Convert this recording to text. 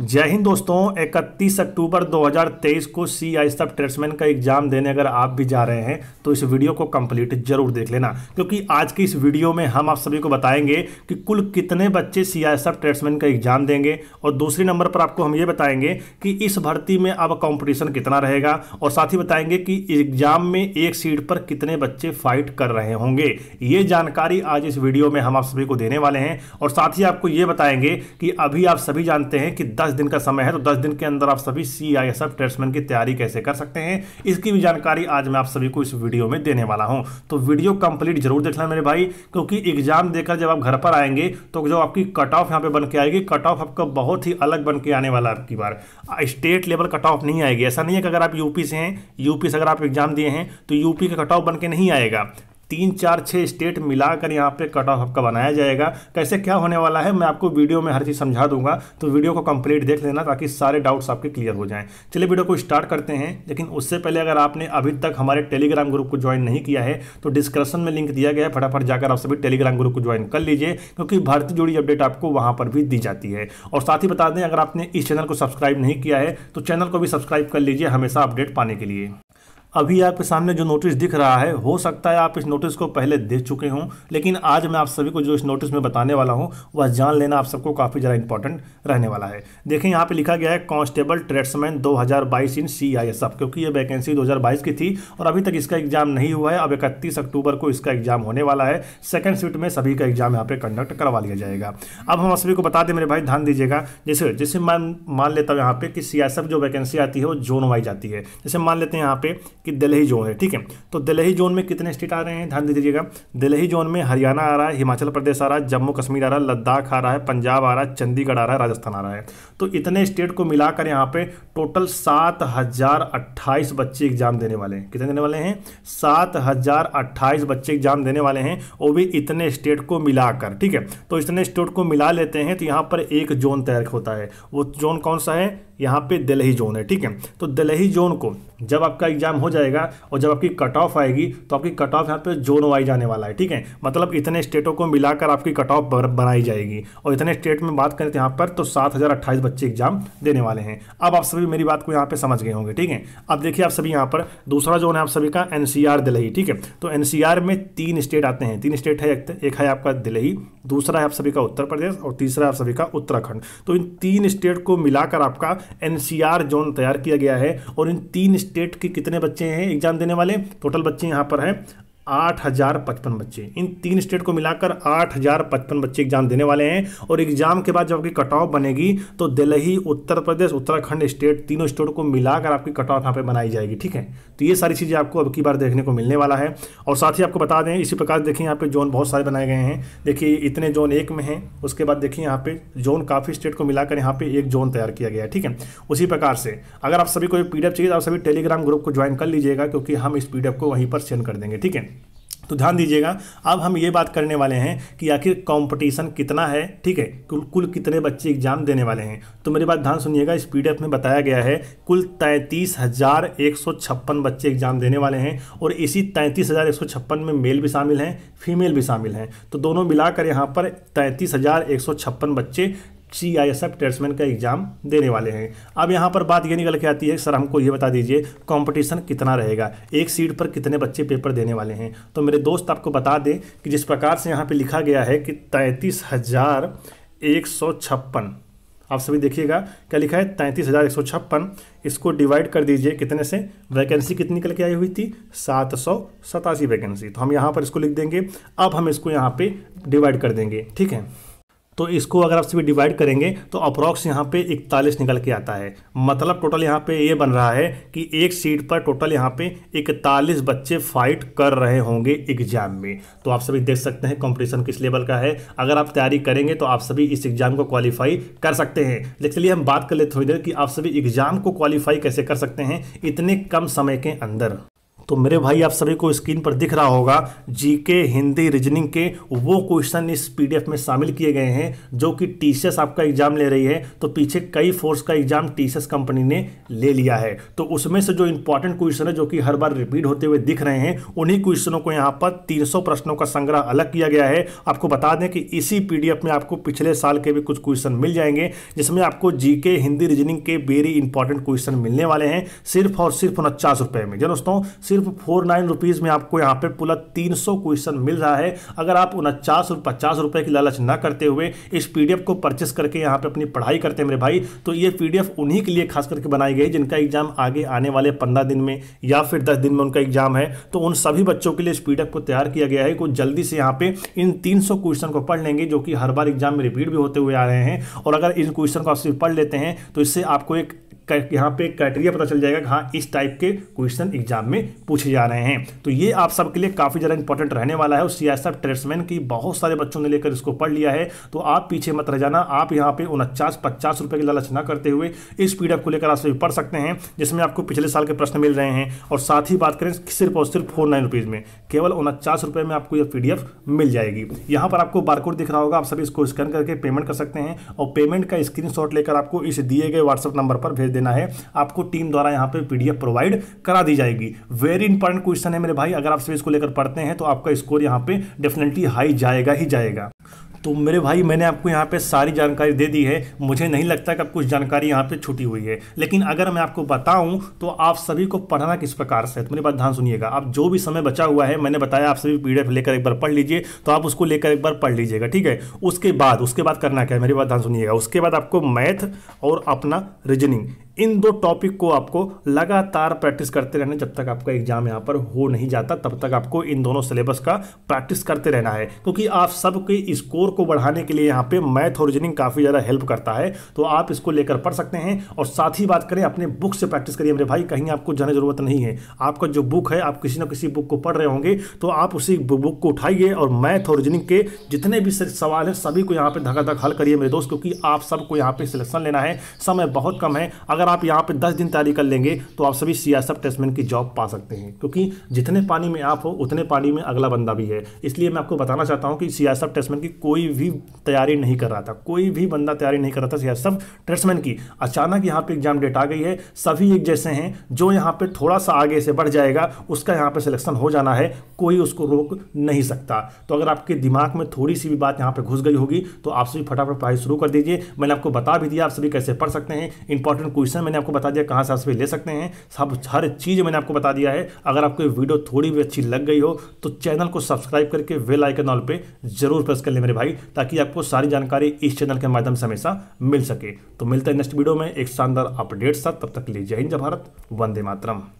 जय हिंद दोस्तों 31 अक्टूबर 2023 को सी आई सब ट्रेड्समैन का एग्जाम देने अगर आप भी जा रहे हैं तो इस वीडियो को कंप्लीट जरूर देख लेना क्योंकि आज की इस वीडियो में हम आप सभी को बताएंगे कि कुल कितने बच्चे सी आई सब ट्रेड्समैन का एग्जाम देंगे और दूसरे नंबर पर आपको हम ये बताएंगे कि इस भर्ती में अब कॉम्पिटिशन कितना रहेगा और साथ ही बताएंगे कि एग्जाम में एक सीट पर कितने बच्चे फाइट कर रहे होंगे ये जानकारी आज इस वीडियो में हम आप सभी को देने वाले हैं और साथ ही आपको ये बताएंगे कि अभी आप सभी जानते हैं कि दस दस दिन का समय है तो दस दिन के अंदर आप सभी C I S F tradesman की तैयारी कैसे कर सकते हैं इसकी भी जानकारी आज मैं आप सभी को इस वीडियो में देने वाला हूं तो वीडियो कंप्लीट जरूर देख मेरे भाई क्योंकि एग्जाम देकर जब आप घर पर आएंगे तो जो आपकी कट ऑफ यहाँ पे बन के आएगी कट ऑफ आपका बहुत ही अलग बन के आने वाला है आपकी बार स्टेट लेवल कट ऑफ नहीं आएगी ऐसा नहीं है कि अगर आप यूपी से हैं यूपी से अगर आप एग्जाम दिए हैं तो यूपी का कट ऑफ बन के नहीं आएगा तीन चार छः स्टेट मिलाकर यहाँ पे कट ऑफ आपका बनाया जाएगा कैसे क्या होने वाला है मैं आपको वीडियो में हर चीज़ समझा दूंगा तो वीडियो को कंप्लीट देख लेना ताकि सारे डाउट्स आपके क्लियर हो जाएं चलिए वीडियो को स्टार्ट करते हैं लेकिन उससे पहले अगर आपने अभी तक हमारे टेलीग्राम ग्रुप को ज्वाइन नहीं किया है तो डिस्क्रिप्शन में लिंक दिया गया है फटाफट जाकर आप सभी टेलीग्राम ग्रुप को ज्वाइन कर लीजिए क्योंकि भारतीय जोड़ी अपडेट आपको वहाँ पर भी दी जाती है और साथ ही बता दें अगर आपने इस चैनल को सब्सक्राइब नहीं किया है तो चैनल को भी सब्सक्राइब कर लीजिए हमेशा अपडेट पाने के लिए अभी आपके सामने जो नोटिस दिख रहा है हो सकता है आप इस नोटिस को पहले देख चुके हों लेकिन आज मैं आप सभी को जो इस नोटिस में बताने वाला हूं वह जान लेना आप सबको काफ़ी ज़्यादा इंपॉर्टेंट रहने वाला है देखें यहां पे लिखा गया है constable tradesman 2022 in C I S F क्योंकि ये वैकेंसी दो की थी और अभी तक इसका एग्जाम नहीं हुआ है अब इकतीस अक्टूबर को इसका एग्जाम होने वाला है सेकेंड शिफ्ट में सभी का एग्जाम यहाँ पे कंडक्ट करवा लिया जाएगा अब हम सभी को बता दें मेरे भाई ध्यान दीजिएगा जैसे जैसे मैं मान लेता हूँ यहाँ पे कि सी जो वैकेंसी आती है वो जोन वाइज आती है जैसे मान लेते हैं यहाँ पे कि दिल्ली जोन है ठीक है तो दिल्ली जोन में कितने स्टेट आ रहे हैं ध्यान दीजिएगा दिल्ली जोन में हरियाणा आ रहा है हिमाचल प्रदेश आ रहा है जम्मू कश्मीर आ रहा है लद्दाख आ रहा है पंजाब आ रहा है चंडीगढ़ आ रहा है राजस्थान आ रहा है तो इतने स्टेट को मिलाकर यहाँ पे टोटल सात हजार अट्ठाईस बच्चे एग्जाम देने वाले हैं कितने देने वाले हैं सात बच्चे एग्जाम देने वाले हैं वो भी इतने स्टेट को मिलाकर ठीक है तो इतने स्टेट को मिला लेते हैं तो यहाँ पर एक जोन तैयार होता है वो जोन कौन सा है यहाँ पे दिल्ली जोन है ठीक है तो दिल्ली जोन को जब आपका एग्जाम हो जाए जाएगा और जब आपकी कट ऑफ आएगी तो आपकी कट ऑफ यहाँ पे जोन वाई जाने वाला है ठीक है मतलब इतने स्टेटों को मिलाकर आपकी कट ऑफ बनाई जाएगी और इतने स्टेट में बात करें तो यहाँ पर तो सात बच्चे एग्जाम देने वाले हैं अब आप सभी मेरी बात को यहाँ पर समझ गए होंगे ठीक है अब देखिए आप सभी यहाँ पर दूसरा जोन है आप सभी का एन दिल्ली ठीक है तो एन में तीन स्टेट आते हैं तीन स्टेट है एक है आपका दिल्ली दूसरा है आप सभी का उत्तर प्रदेश और तीसरा है आप सभी का उत्तराखंड तो इन तीन स्टेट को मिलाकर आपका एनसीआर जोन तैयार किया गया है और इन तीन स्टेट के कितने बच्चे हैं एग्जाम देने वाले टोटल बच्चे यहाँ पर हैं आठ हज़ार पचपन बच्चे इन तीन स्टेट को मिलाकर आठ हज़ार पचपन बच्चे एग्जाम देने वाले हैं और एग्जाम के बाद जब आपकी कट ऑफ बनेगी तो दिल्ली उत्तर प्रदेश उत्तराखंड स्टेट तीनों स्टेट को मिलाकर आपकी कट ऑफ यहाँ पर बनाई जाएगी ठीक है तो ये सारी चीज़ें आपको अब की बार देखने को मिलने वाला है और साथ ही आपको बता दें इसी प्रकार देखिए यहाँ पे जोन बहुत सारे बनाए गए हैं देखिए इतने जोन एक में हैं उसके बाद देखिए यहाँ पे जोन काफ़ी स्टेट को मिलाकर यहाँ पे एक जोन तैयार किया गया है ठीक है उसी प्रकार से अगर आप सभी को पी पीडीएफ चाहिए तो आप सभी टेलीग्राम ग्रुप को ज्वाइन कर लीजिएगा क्योंकि हम इस पीडीएफ को वहीं पर सेंड कर देंगे ठीक है तो ध्यान दीजिएगा अब हम ये बात करने वाले हैं कि आखिर कंपटीशन कितना है ठीक है कुल कुल कितने बच्चे एग्जाम देने वाले हैं तो मेरी बात ध्यान सुनिएगा इस पी में बताया गया है कुल तैंतीस हज़ार एक सौ छप्पन बच्चे एग्जाम देने वाले हैं और इसी तैंतीस हज़ार एक सौ छप्पन में मेल भी शामिल हैं फीमेल भी शामिल हैं तो दोनों मिलाकर यहाँ पर तैंतीस हज़ार एक सौ छप्पन बच्चे C I S F tradesman का एग्ज़ाम देने वाले हैं अब यहाँ पर बात ये निकल के आती है सर हमको ये बता दीजिए कंपटीशन कितना रहेगा एक सीट पर कितने बच्चे पेपर देने वाले हैं तो मेरे दोस्त आपको बता दें कि जिस प्रकार से यहाँ पे लिखा गया है कि तैंतीस हज़ार एक सौ छप्पन आप सभी देखिएगा क्या लिखा है तैंतीस हज़ार एक सौ छप्पन इसको डिवाइड कर दीजिए कितने से वैकेंसी कितनी निकल के आई हुई थी सात सौ सतासी वैकेंसी तो हम यहाँ पर इसको लिख देंगे अब हम इसको यहाँ पे डिवाइड कर देंगे ठीक है तो इसको अगर आप सभी डिवाइड करेंगे तो अप्रॉक्स यहाँ पे इकतालीस निकल के आता है मतलब टोटल यहाँ पे ये बन रहा है कि एक सीट पर टोटल यहाँ पे इकतालीस बच्चे फाइट कर रहे होंगे एग्जाम में तो आप सभी देख सकते हैं कॉम्पिटिशन किस लेवल का है अगर आप तैयारी करेंगे तो आप सभी इस एग्जाम को क्वालिफाई कर सकते हैं लेकिन चलिए हम बात कर लेते थोड़ी देर कि आप सभी एग्जाम को क्वालिफाई कैसे कर सकते हैं इतने कम समय के अंदर तो मेरे भाई आप सभी को स्क्रीन पर दिख रहा होगा जीके हिंदी रीजनिंग के वो क्वेश्चन इस पीडीएफ में शामिल किए गए हैं जो कि टीसीएस आपका एग्जाम ले रही है तो पीछे कई फोर्स का एग्जाम टीसीएस कंपनी ने ले लिया है तो उसमें से जो इंपॉर्टेंट क्वेश्चन है जो कि हर बार रिपीट होते हुए दिख रहे हैं उन्हीं क्वेश्चनों को यहाँ पर तीन प्रश्नों का संग्रह अलग किया गया है आपको बता दें कि इसी पी में आपको पिछले साल के भी कुछ क्वेश्चन मिल जाएंगे जिसमें आपको जीके हिंदी रीजनिंग के वेरी इंपॉर्टेंट क्वेश्चन मिलने वाले हैं सिर्फ और सिर्फ उनचास में जो दोस्तों सिर्फ फोर नाइन रुपीज़ में आपको यहाँ पे पूरा तीन सौ क्वेश्चन मिल रहा है अगर आप उनचास और पचास रुपये की लालच ना करते हुए इस पीडीएफ को परचेस करके यहाँ पे अपनी पढ़ाई करते हैं मेरे भाई तो ये पीडीएफ उन्हीं के लिए खास करके बनाई गई जिनका एग्जाम आगे आने वाले पंद्रह दिन में या फिर दस दिन में उनका एग्जाम है तो उन सभी बच्चों के लिए इस पीडीएफ को तैयार किया गया है कुछ जल्दी से यहाँ पे इन तीन क्वेश्चन को पढ़ लेंगे जो कि हर बार एग्जाम में रिपीट भी होते हुए आ रहे हैं और अगर इन क्वेश्चन को आप सिर्फ पढ़ लेते हैं तो इससे आपको एक यहाँ पे क्राइटेरिया पता चल जाएगा कि हाँ इस टाइप के क्वेश्चन एग्जाम में पूछे जा रहे हैं तो ये आप सबके लिए काफ़ी ज़्यादा इंपॉर्टेंट रहने वाला है और सी एस ट्रेड्समैन की बहुत सारे बच्चों ने लेकर इसको पढ़ लिया है तो आप पीछे मत रह जाना आप यहाँ पे उनचास पचास रुपये की लालच ना करते हुए इस पी को लेकर आप पढ़ सकते हैं जिसमें आपको पिछले साल के प्रश्न मिल रहे हैं और साथ ही बात करें सिर्फ और सिर्फ फोर नाइन रुपीज़ में केवल उनचास रुपए में आपको यह पी मिल जाएगी यहाँ पर आपको बारकोड दिख रहा होगा आप सभी इसको स्कैन करके पेमेंट कर सकते हैं और पेमेंट का स्क्रीन लेकर आपको इस दिए गए व्हाट्सअप नंबर पर भेज देना है आपको टीम द्वारा यहाँ पे पीडीएफ प्रोवाइड करा दी जाएगी वेरी इंपॉर्टेंट क्वेश्चन है मेरे भाई अगर आप सभी इसको लेकर पढ़ते हैं तो आपका स्कोर यहाँ पे डेफिनेटली हाई जाएगा ही जाएगा तो मेरे भाई मैंने आपको यहाँ पे सारी जानकारी दे दी है मुझे नहीं लगता कि अब कुछ जानकारी यहाँ पे छुटी हुई है लेकिन अगर मैं आपको बताऊँ तो आप सभी को पढ़ना किस प्रकार से है तो मेरी बात ध्यान सुनिएगा आप जो भी समय बचा हुआ है मैंने बताया आप सभी पीडीएफ लेकर एक बार पढ़ लीजिए तो आप उसको लेकर एक बार पढ़ लीजिएगा ठीक है उसके बाद उसके बाद करना क्या है मेरी बात ध्यान सुनिएगा उसके बाद आपको मैथ और अपना रीजनिंग इन दो टॉपिक को आपको लगातार प्रैक्टिस करते रहना जब तक आपका एग्जाम यहाँ पर हो नहीं जाता तब तक आपको इन दोनों सिलेबस का प्रैक्टिस करते रहना है क्योंकि आप सबके स्कोर को बढ़ाने के लिए यहाँ पे मैथ और रीजनिंग काफ़ी ज़्यादा हेल्प करता है तो आप इसको लेकर पढ़ सकते हैं और साथ ही बात करें अपने बुक से प्रैक्टिस करिए मेरे भाई कहीं आपको जाने ज़रूरत नहीं है आपका जो बुक है आप किसी ना किसी बुक को पढ़ रहे होंगे तो आप उसी बुक को उठाइए और मैथ और के जितने भी सवाल हैं सभी को यहाँ पर धकाधक हल करिए मेरे दोस्त क्योंकि आप सबको यहाँ पर सिलेक्शन लेना है समय बहुत कम है अगर अगर आप यहाँ पे दस दिन तैयारी कर लेंगे तो आप सभी सीएसएफ टेस्टमैन की जॉब पा सकते हैं क्योंकि जितने पानी में आप हो उतने पानी में अगला बंदा भी है इसलिए मैं आपको बताना चाहता हूँ कि सीएसएफ टेस्टमैन की कोई भी तैयारी नहीं कर रहा था कोई भी बंदा तैयारी नहीं कर रहा था सीएसएफ टेस्टमैन की अचानक यहाँ पर एग्जाम डेट आ गई है सभी एक जैसे हैं जो यहाँ पर थोड़ा सा आगे से बढ़ जाएगा उसका यहाँ पर सिलेक्शन हो जाना है कोई उसको रोक नहीं सकता तो अगर आपके दिमाग में थोड़ी सी भी बात यहाँ पर घुस गई होगी तो आप सभी फटाफट पढ़ाई शुरू कर दीजिए मैंने आपको बता भी दिया आप सभी कैसे पढ़ सकते हैं इंपॉर्टेंट क्वेश्चन ऑप्शन मैंने आपको बता दिया कहाँ से आप ले सकते हैं सब हर चीज़ मैंने आपको बता दिया है अगर आपको ये वीडियो थोड़ी भी अच्छी लग गई हो तो चैनल को सब्सक्राइब करके वेल आइकन ऑल पे जरूर प्रेस कर लें मेरे भाई ताकि आपको सारी जानकारी इस चैनल के माध्यम से हमेशा मिल सके तो मिलता है नेक्स्ट वीडियो में एक शानदार अपडेट साथ तब तक लीजिए हिंद भारत वंदे मातरम